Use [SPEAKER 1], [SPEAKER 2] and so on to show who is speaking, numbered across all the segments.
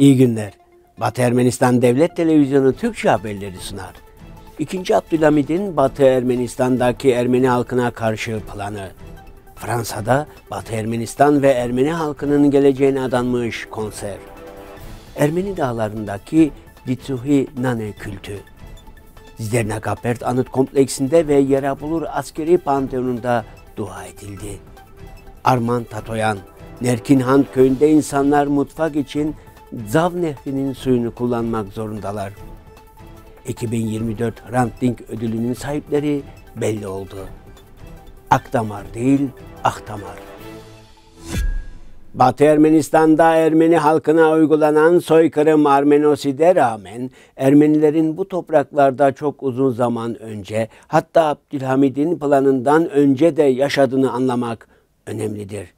[SPEAKER 1] İyi günler. Batı Ermenistan Devlet Televizyonu Türkçe haberleri sunar. 2. Abdülhamid'in Batı Ermenistan'daki Ermeni halkına karşı planı. Fransa'da Batı Ermenistan ve Ermeni halkının geleceğine adanmış konser. Ermeni dağlarındaki Dituhi Nane kültü. Zdernakapert Anıt Kompleksinde ve Yerabulur Askeri Panteonu'nda dua edildi. Arman Tatoyan, Nerkinhan köyünde insanlar mutfak için Zav Nehri'nin suyunu kullanmak zorundalar. 2024 Hrant ödülünün sahipleri belli oldu. Akdamar değil, Akdamar. Batı Ermenistan'da Ermeni halkına uygulanan soykırım Armenoside rağmen Ermenilerin bu topraklarda çok uzun zaman önce hatta Abdülhamid'in planından önce de yaşadığını anlamak önemlidir.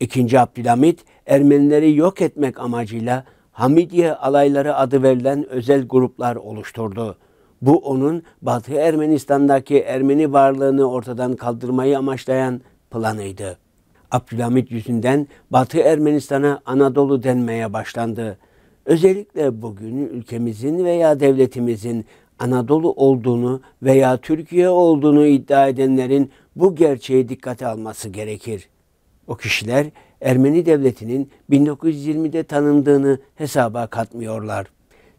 [SPEAKER 1] II. Abdülhamit Ermenileri yok etmek amacıyla Hamidiye alayları adı verilen özel gruplar oluşturdu. Bu onun Batı Ermenistan'daki Ermeni varlığını ortadan kaldırmayı amaçlayan planıydı. Abdülhamit yüzünden Batı Ermenistan'a Anadolu denmeye başlandı. Özellikle bugün ülkemizin veya devletimizin Anadolu olduğunu veya Türkiye olduğunu iddia edenlerin bu gerçeği dikkate alması gerekir. O kişiler Ermeni devletinin 1920'de tanındığını hesaba katmıyorlar.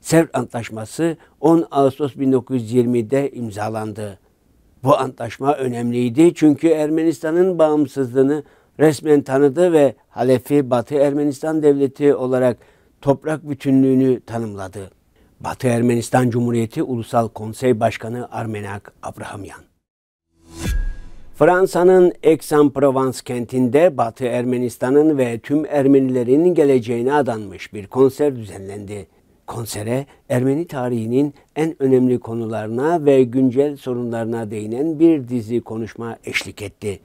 [SPEAKER 1] Sevr Antlaşması 10 Ağustos 1920'de imzalandı. Bu antlaşma önemliydi çünkü Ermenistan'ın bağımsızlığını resmen tanıdı ve halefi Batı Ermenistan Devleti olarak toprak bütünlüğünü tanımladı. Batı Ermenistan Cumhuriyeti Ulusal Konsey Başkanı Armenak Abrahamyan. Fransa'nın Aix-en-Provence kentinde Batı Ermenistan'ın ve tüm Ermenilerin geleceğine adanmış bir konser düzenlendi. Konsere Ermeni tarihinin en önemli konularına ve güncel sorunlarına değinen bir dizi konuşma eşlik etti.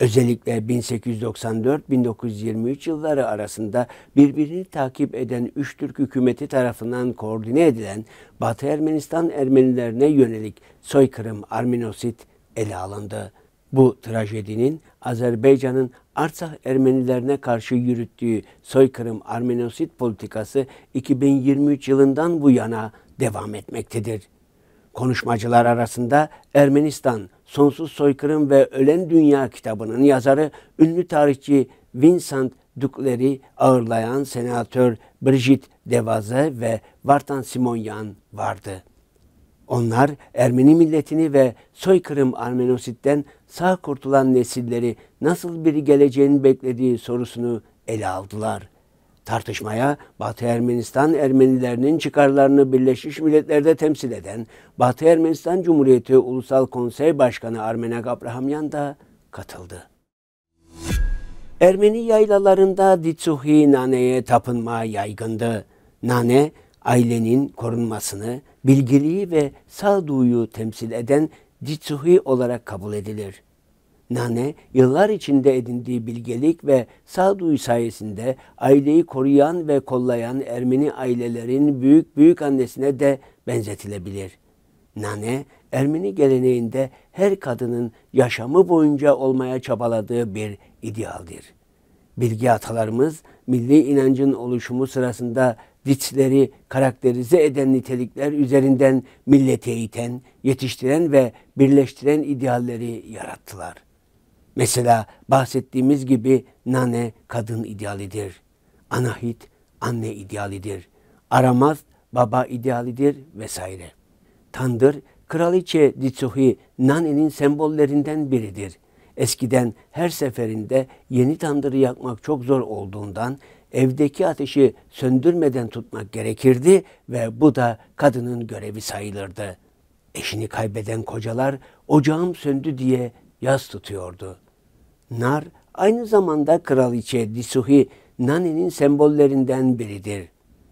[SPEAKER 1] Özellikle 1894-1923 yılları arasında birbirini takip eden üç Türk hükümeti tarafından koordine edilen Batı Ermenistan Ermenilerine yönelik soykırım Arminosit ele alındı bu trajedinin Azerbaycan'ın Artsah Ermenilerine karşı yürüttüğü soykırım Armenosit politikası 2023 yılından bu yana devam etmektedir. Konuşmacılar arasında Ermenistan Sonsuz Soykırım ve Ölen Dünya kitabının yazarı ünlü tarihçi Vincent Dukler'i ağırlayan senatör Brigitte Devaze ve Vartan Simonyan vardı. Onlar Ermeni milletini ve soykırım Armenosit'ten sağ kurtulan nesilleri nasıl bir geleceğin beklediği sorusunu ele aldılar. Tartışmaya Batı Ermenistan Ermenilerinin çıkarlarını Birleşmiş Milletler'de temsil eden Batı Ermenistan Cumhuriyeti Ulusal Konsey Başkanı Armenak Abrahamyan da katıldı. Ermeni yaylalarında Ditsuhi Nane'ye tapınma yaygındı. Nane, ailenin korunmasını, bilgiliği ve sağduyu temsil eden cicuhi olarak kabul edilir. Nane, yıllar içinde edindiği bilgelik ve sağduyu sayesinde aileyi koruyan ve kollayan Ermeni ailelerin büyük büyük annesine de benzetilebilir. Nane, Ermeni geleneğinde her kadının yaşamı boyunca olmaya çabaladığı bir idealdir.'' bilgi atalarımız milli inancın oluşumu sırasında diçleri karakterize eden nitelikler üzerinden milleti eğiten, yetiştiren ve birleştiren idealleri yarattılar. Mesela bahsettiğimiz gibi nane kadın idealidir. Anahit anne idealidir. Aramaz baba idealidir vesaire. Tandır kraliçe Ditsuhi nanenin sembollerinden biridir.'' Eskiden her seferinde yeni tandırı yakmak çok zor olduğundan evdeki ateşi söndürmeden tutmak gerekirdi ve bu da kadının görevi sayılırdı. Eşini kaybeden kocalar ocağım söndü diye yaz tutuyordu. Nar aynı zamanda kraliçe Disuhi Nani'nin sembollerinden biridir.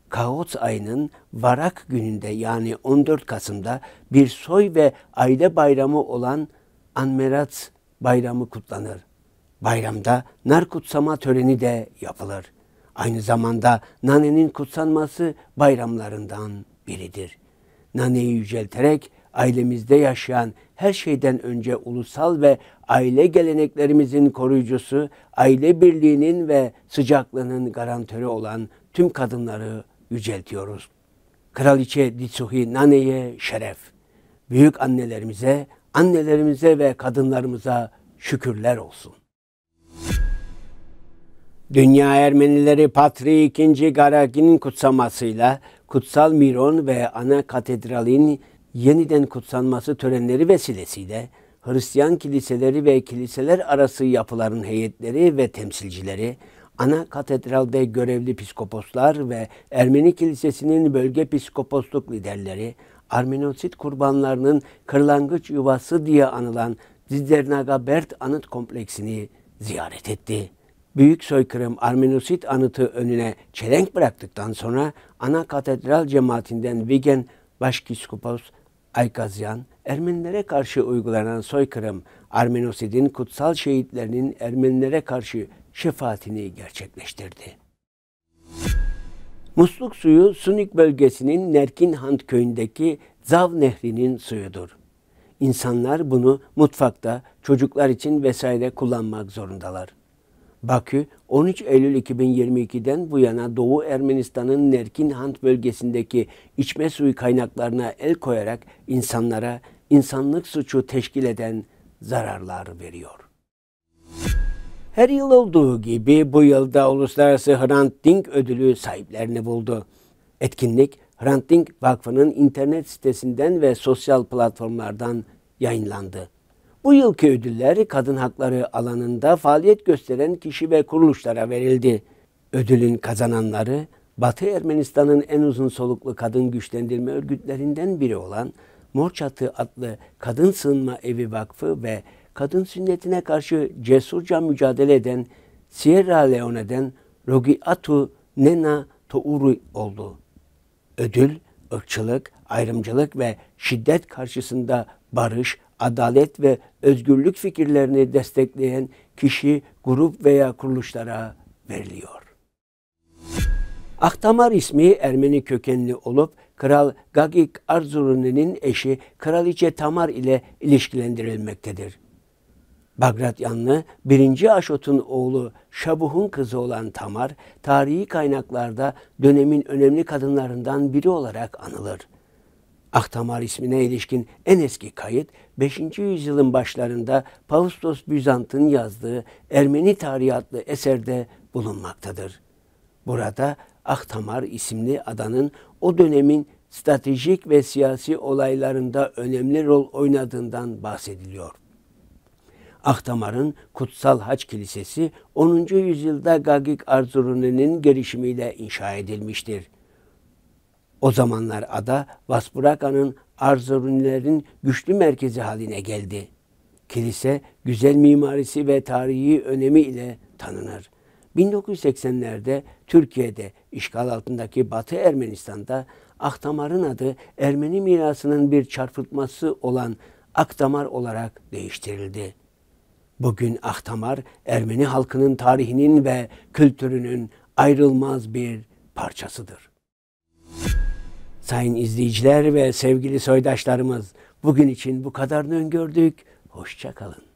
[SPEAKER 1] Kaot ayının varak gününde yani 14 Kasım'da bir soy ve aile bayramı olan Anmerat bayramı kutlanır. Bayramda nar kutsama töreni de yapılır. Aynı zamanda nanenin kutsanması bayramlarından biridir. Naneyi yücelterek ailemizde yaşayan her şeyden önce ulusal ve aile geleneklerimizin koruyucusu, aile birliğinin ve sıcaklığının garantörü olan tüm kadınları yüceltiyoruz. Kraliçe Ditsuhi Nane'ye şeref, büyük annelerimize, annelerimize ve kadınlarımıza şükürler olsun. Dünya Ermenileri Patri II. Garagin'in kutsamasıyla Kutsal Miron ve Ana Katedrali'nin yeniden kutsanması törenleri vesilesiyle Hristiyan kiliseleri ve kiliseler arası yapıların heyetleri ve temsilcileri, ana katedralde görevli piskoposlar ve Ermeni Kilisesi'nin bölge piskoposluk liderleri, Arminosit kurbanlarının kırlangıç yuvası diye anılan Bert anıt kompleksini ziyaret etti. Büyük soykırım Arminosit anıtı önüne çelenk bıraktıktan sonra ana katedral cemaatinden Vigen Başkiskupos Aykazyan, Ermenilere karşı uygulanan soykırım, Arminosid'in kutsal şehitlerinin Ermenilere karşı şefaatini gerçekleştirdi. Musluk suyu Sunik bölgesinin Nerkinhand köyündeki Zav Nehri'nin suyudur. İnsanlar bunu mutfakta, çocuklar için vesaire kullanmak zorundalar. Bakü 13 Eylül 2022'den bu yana Doğu Ermenistan'ın Nerkinhand bölgesindeki içme suyu kaynaklarına el koyarak insanlara insanlık suçu teşkil eden zararlar veriyor. Her yıl olduğu gibi bu yılda Uluslararası Hrant Dink ödülü sahiplerini buldu. Etkinlik Hrant Dink Vakfı'nın internet sitesinden ve sosyal platformlardan yayınlandı. Bu yılki ödüller kadın hakları alanında faaliyet gösteren kişi ve kuruluşlara verildi. Ödülün kazananları Batı Ermenistan'ın en uzun soluklu kadın güçlendirme örgütlerinden biri olan Morçatı adlı Kadın Sığınma Evi Vakfı ve kadın sünnetine karşı cesurca mücadele eden Sierra Leone'den Rogiatu Nena Touri oldu. Ödül, ırkçılık, ayrımcılık ve şiddet karşısında barış, adalet ve özgürlük fikirlerini destekleyen kişi, grup veya kuruluşlara veriliyor. Ahtamar ismi Ermeni kökenli olup Kral Gagik Arzuruni'nin eşi Kraliçe Tamar ile ilişkilendirilmektedir. Bagratyanlı, 1. Aşot'un oğlu Şabuh'un kızı olan Tamar, tarihi kaynaklarda dönemin önemli kadınlarından biri olarak anılır. Ahtamar ismine ilişkin en eski kayıt 5. yüzyılın başlarında Paustos Büzant'ın yazdığı Ermeni tarihatlı eserde bulunmaktadır. Burada Ahtamar isimli adanın o dönemin stratejik ve siyasi olaylarında önemli rol oynadığından bahsediliyor. Ahtamar'ın Kutsal Haç Kilisesi 10. yüzyılda Gagik Arzuruni'nin gelişimiyle inşa edilmiştir. O zamanlar ada Vasburaka'nın Arzurunilerin güçlü merkezi haline geldi. Kilise güzel mimarisi ve tarihi önemi ile tanınır. 1980'lerde Türkiye'de işgal altındaki Batı Ermenistan'da Ahtamar'ın adı Ermeni mirasının bir çarpıtması olan Akdamar olarak değiştirildi. Bugün Ahtamar Ermeni halkının tarihinin ve kültürünün ayrılmaz bir parçasıdır. Sayın izleyiciler ve sevgili soydaşlarımız bugün için bu kadarını öngördük. Hoşçakalın.